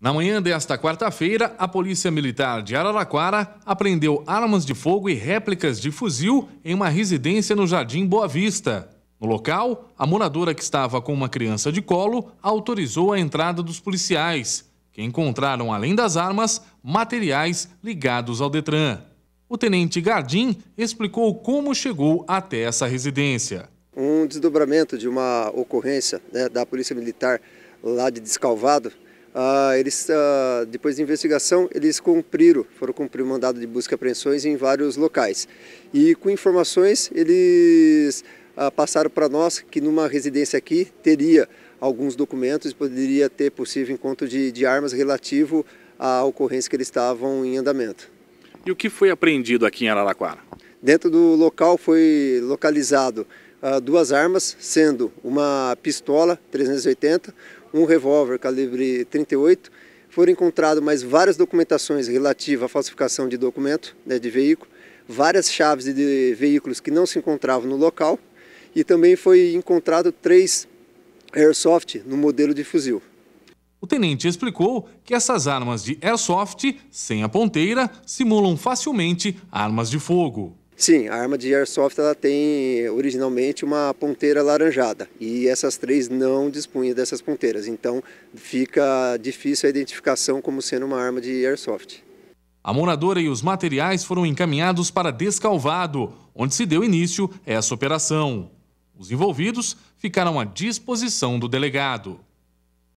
Na manhã desta quarta-feira, a Polícia Militar de Araraquara apreendeu armas de fogo e réplicas de fuzil em uma residência no Jardim Boa Vista. No local, a moradora que estava com uma criança de colo autorizou a entrada dos policiais, que encontraram, além das armas, materiais ligados ao Detran. O tenente Gardim explicou como chegou até essa residência. Um desdobramento de uma ocorrência né, da Polícia Militar lá de Descalvado, ah, eles, ah, depois de investigação, eles cumpriram, foram cumprir o mandado de busca e apreensões em vários locais. E com informações, eles ah, passaram para nós que numa residência aqui teria alguns documentos, poderia ter possível encontro de, de armas relativo à ocorrência que eles estavam em andamento. E o que foi apreendido aqui em Araraquara? Dentro do local foi localizado ah, duas armas, sendo uma pistola 380, um revólver calibre 38. Foram encontrados mais várias documentações relativas à falsificação de documento né, de veículo, várias chaves de veículos que não se encontravam no local e também foi encontrado três airsoft no modelo de fuzil. O tenente explicou que essas armas de airsoft, sem a ponteira, simulam facilmente armas de fogo. Sim, a arma de airsoft ela tem originalmente uma ponteira laranjada e essas três não dispunham dessas ponteiras, então fica difícil a identificação como sendo uma arma de airsoft. A moradora e os materiais foram encaminhados para Descalvado, onde se deu início essa operação. Os envolvidos ficaram à disposição do delegado.